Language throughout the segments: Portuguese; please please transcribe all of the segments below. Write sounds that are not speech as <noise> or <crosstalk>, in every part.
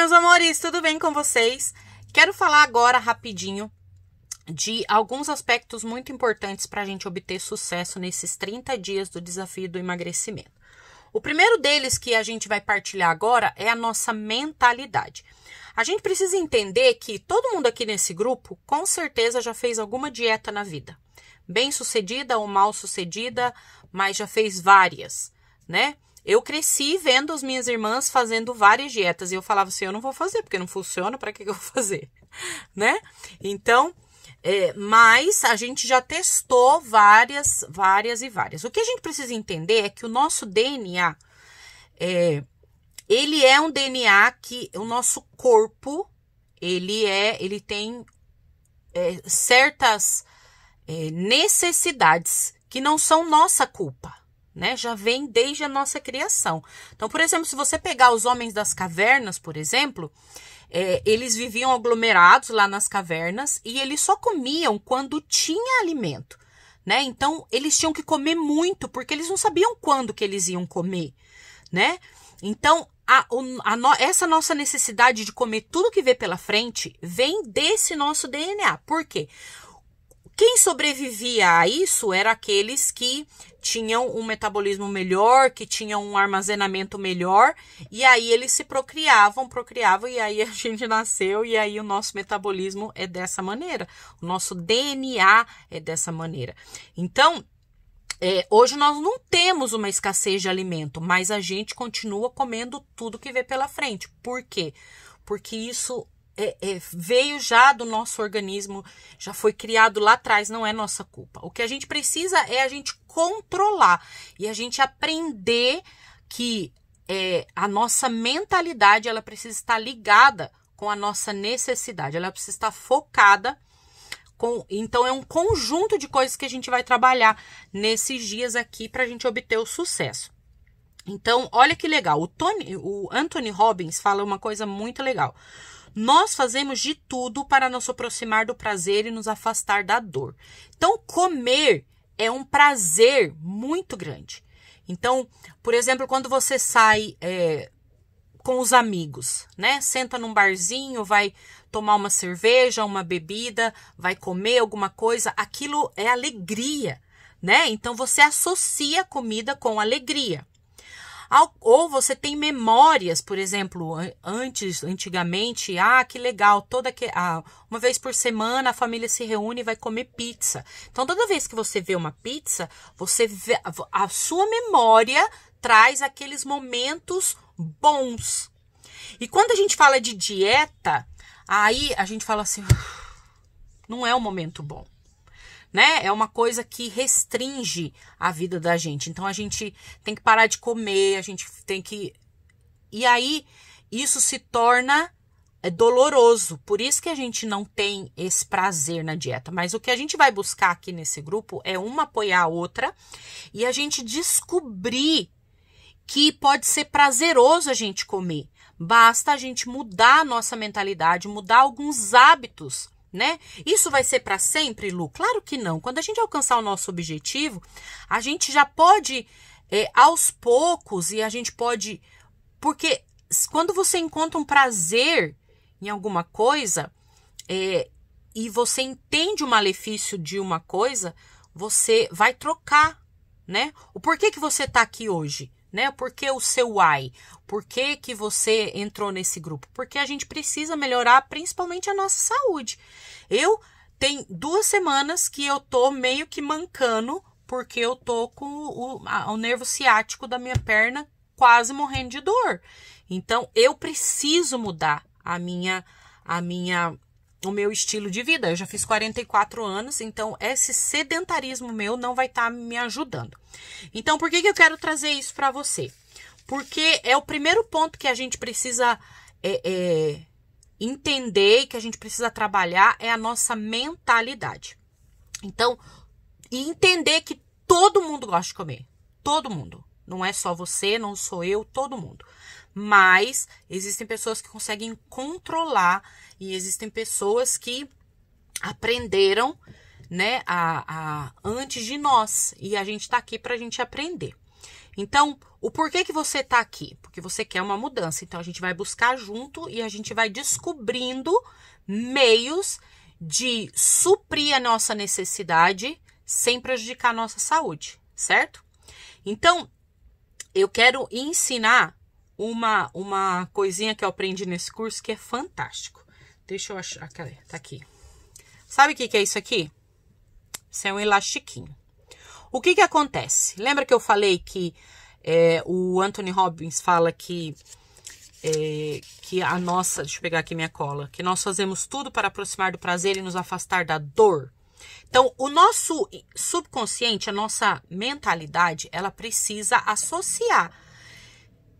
meus amores, tudo bem com vocês? Quero falar agora rapidinho de alguns aspectos muito importantes para a gente obter sucesso nesses 30 dias do desafio do emagrecimento. O primeiro deles que a gente vai partilhar agora é a nossa mentalidade. A gente precisa entender que todo mundo aqui nesse grupo com certeza já fez alguma dieta na vida. Bem sucedida ou mal sucedida, mas já fez várias, né? Eu cresci vendo as minhas irmãs fazendo várias dietas e eu falava assim: eu não vou fazer porque não funciona, para que, eu vou fazer? <laughs> né? Então, é, mas a gente já testou várias, várias e várias. O que a gente precisa entender é que o nosso DNA, é, ele é um DNA que o nosso corpo, ele é, ele tem é, certas é, necessidades que não são nossa culpa né? Já vem desde a nossa criação. Então, por exemplo, se você pegar os homens das cavernas, por exemplo, é, eles viviam aglomerados lá nas cavernas e eles só comiam quando tinha alimento, né? Então, eles tinham que comer muito porque eles não sabiam quando que eles iam comer, né? Então, a, a no, essa nossa necessidade de comer tudo que vê pela frente vem desse nosso DNA. Por quê? Quem sobrevivia a isso era aqueles que tinham um metabolismo melhor, que tinham um armazenamento melhor, e aí eles se procriavam, procriavam, e aí a <laughs> gente nasceu, e aí o nosso metabolismo é dessa maneira, o nosso DNA é dessa maneira. Então, é, hoje nós não temos uma escassez de alimento, mas a gente continua comendo tudo que vê pela frente. Por quê? Porque isso é, é, veio já do nosso organismo, já foi criado lá atrás, não é nossa culpa. O que a gente precisa é a gente controlar e a gente aprender que é, a nossa mentalidade ela precisa estar ligada com a nossa necessidade, ela precisa estar focada. Com, então é um conjunto de coisas que a gente vai trabalhar nesses dias aqui para a gente obter o sucesso. Então, olha que legal. O, Tony, o Anthony Robbins fala uma coisa muito legal. Nós fazemos de tudo para nos aproximar do prazer e nos afastar da dor. Então, comer é um prazer muito grande. Então, por exemplo, quando você sai é, com os amigos, né? Senta num barzinho, vai tomar uma cerveja, uma bebida, vai comer alguma coisa, aquilo é alegria, né? Então você associa a comida com alegria. Ou você tem memórias, por exemplo, antes, antigamente, ah, que legal, toda que ah, uma vez por semana a família se reúne e vai comer pizza. Então, toda vez que você vê uma pizza, você vê, a sua memória traz aqueles momentos bons. E quando a gente fala de dieta, aí a gente fala assim, não é um momento bom né? É uma coisa que restringe a vida da gente. Então a gente tem que parar de comer, a gente tem que. E aí isso se torna é, doloroso. Por isso que a gente não tem esse prazer na dieta. Mas o que a gente vai buscar aqui nesse grupo é uma apoiar a outra e a gente descobrir que pode ser prazeroso a gente comer. Basta a gente mudar a nossa mentalidade, mudar alguns hábitos né? Isso vai ser para sempre, Lu? Claro que não. Quando a gente alcançar o nosso objetivo, a gente já pode é, aos poucos e a gente pode, porque quando você encontra um prazer em alguma coisa é, e você entende o malefício de uma coisa, você vai trocar, né? O porquê que você está aqui hoje? né? Por que o seu why? Por que, que você entrou nesse grupo? Porque a gente precisa melhorar principalmente a nossa saúde. Eu tenho duas semanas que eu tô meio que mancando porque eu tô com o, o nervo ciático da minha perna quase morrendo de dor. Então eu preciso mudar a minha a minha o meu estilo de vida. Eu já fiz 44 anos, então esse sedentarismo meu não vai estar tá me ajudando. Então, por que, que eu quero trazer isso para você? Porque é o primeiro ponto que a gente precisa é, é, entender e que a gente precisa trabalhar é a nossa mentalidade. Então, entender que todo mundo gosta de comer. Todo mundo. Não é só você, não sou eu, todo mundo mas existem pessoas que conseguem controlar e existem pessoas que aprenderam, né, a, a antes de nós e a gente está aqui para a gente aprender. Então, o porquê que você está aqui? Porque você quer uma mudança. Então, a gente vai buscar junto e a gente vai descobrindo meios de suprir a nossa necessidade sem prejudicar a nossa saúde, certo? Então, eu quero ensinar uma, uma coisinha que eu aprendi nesse curso que é fantástico. Deixa eu achar. Ah, cadê? Tá aqui. Sabe o que, que é isso aqui? Isso é um elastiquinho. O que, que acontece? Lembra que eu falei que é, o Anthony Robbins fala que é, que a nossa, deixa eu pegar aqui minha cola, que nós fazemos tudo para aproximar do prazer e nos afastar da dor. Então, o nosso subconsciente, a nossa mentalidade, ela precisa associar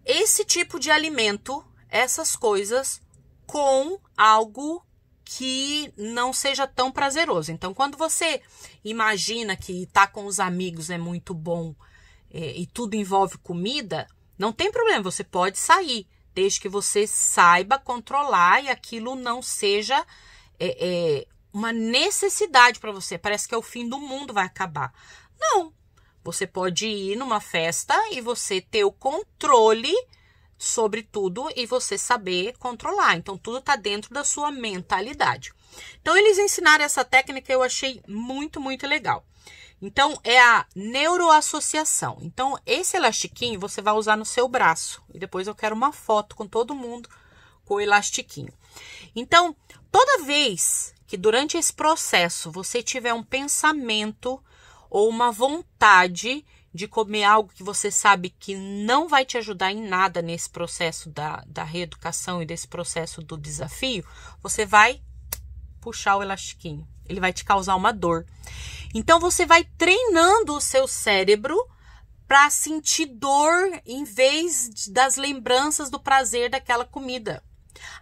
esse tipo de alimento, essas coisas, com algo que não seja tão prazeroso. Então, quando você imagina que estar tá com os amigos é muito bom é, e tudo envolve comida, não tem problema, você pode sair, desde que você saiba controlar e aquilo não seja é, é, uma necessidade para você. Parece que é o fim do mundo vai acabar. Não, você pode ir numa festa e você ter o controle sobre tudo e você saber controlar. Então, tudo está dentro da sua mentalidade. Então, eles ensinaram essa técnica, eu achei muito, muito legal. Então, é a neuroassociação. Então, esse elastiquinho você vai usar no seu braço. E depois eu quero uma foto com todo mundo com o elastiquinho. Então, toda vez que durante esse processo você tiver um pensamento ou uma vontade de comer algo que você sabe que não vai te ajudar em nada nesse processo da, da reeducação e desse processo do desafio, você vai puxar o elastiquinho. Ele vai te causar uma dor. Então você vai treinando o seu cérebro para sentir dor em vez das lembranças do prazer daquela comida.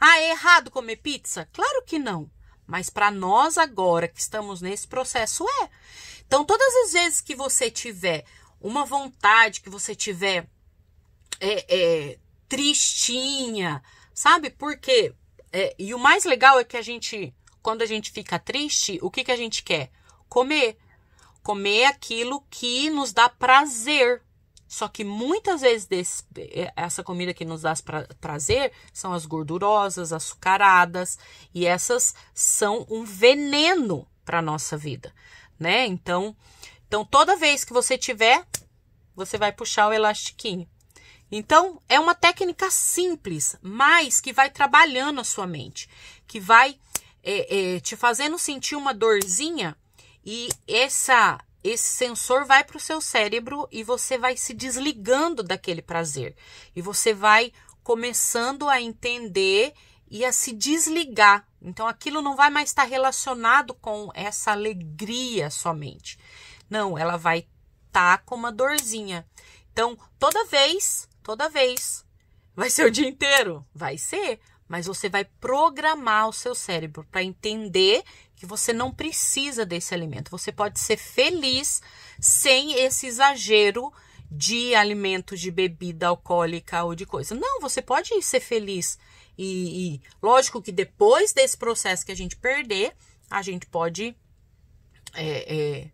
Ah, é errado comer pizza? Claro que não. Mas para nós agora que estamos nesse processo é. Então, todas as vezes que você tiver uma vontade, que você tiver é, é, tristinha, sabe? Porque é, e o mais legal é que a gente, quando a gente fica triste, o que que a gente quer? Comer, comer aquilo que nos dá prazer. Só que muitas vezes desse, é, essa comida que nos dá pra, prazer são as gordurosas, açucaradas, e essas são um veneno para nossa vida né? Então, então toda vez que você tiver, você vai puxar o elastiquinho. Então, é uma técnica simples, mas que vai trabalhando a sua mente, que vai é, é, te fazendo sentir uma dorzinha e essa esse sensor vai para o seu cérebro e você vai se desligando daquele prazer e você vai começando a entender e a se desligar. Então aquilo não vai mais estar relacionado com essa alegria somente. Não, ela vai estar tá com uma dorzinha. Então, toda vez, toda vez, vai ser o dia inteiro? Vai ser, mas você vai programar o seu cérebro para entender que você não precisa desse alimento. Você pode ser feliz sem esse exagero de alimentos, de bebida alcoólica ou de coisa. Não, você pode ser feliz e, e lógico que depois desse processo que a gente perder, a gente pode é, é,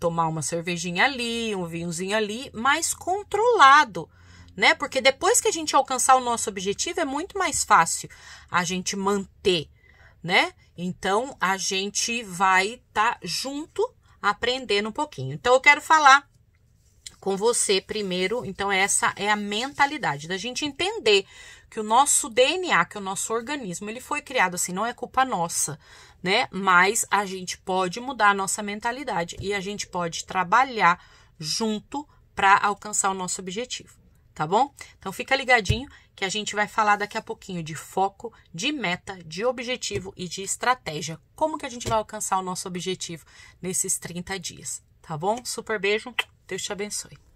tomar uma cervejinha ali, um vinhozinho ali, mais controlado, né? Porque depois que a gente alcançar o nosso objetivo, é muito mais fácil a gente manter, né? Então a gente vai estar tá junto aprendendo um pouquinho. Então eu quero falar com você primeiro. Então essa é a mentalidade da gente entender que o nosso DNA, que o nosso organismo, ele foi criado assim, não é culpa nossa, né? Mas a gente pode mudar a nossa mentalidade e a gente pode trabalhar junto para alcançar o nosso objetivo, tá bom? Então fica ligadinho que a gente vai falar daqui a pouquinho de foco, de meta, de objetivo e de estratégia. Como que a gente vai alcançar o nosso objetivo nesses 30 dias, tá bom? Super beijo, Deus te abençoe.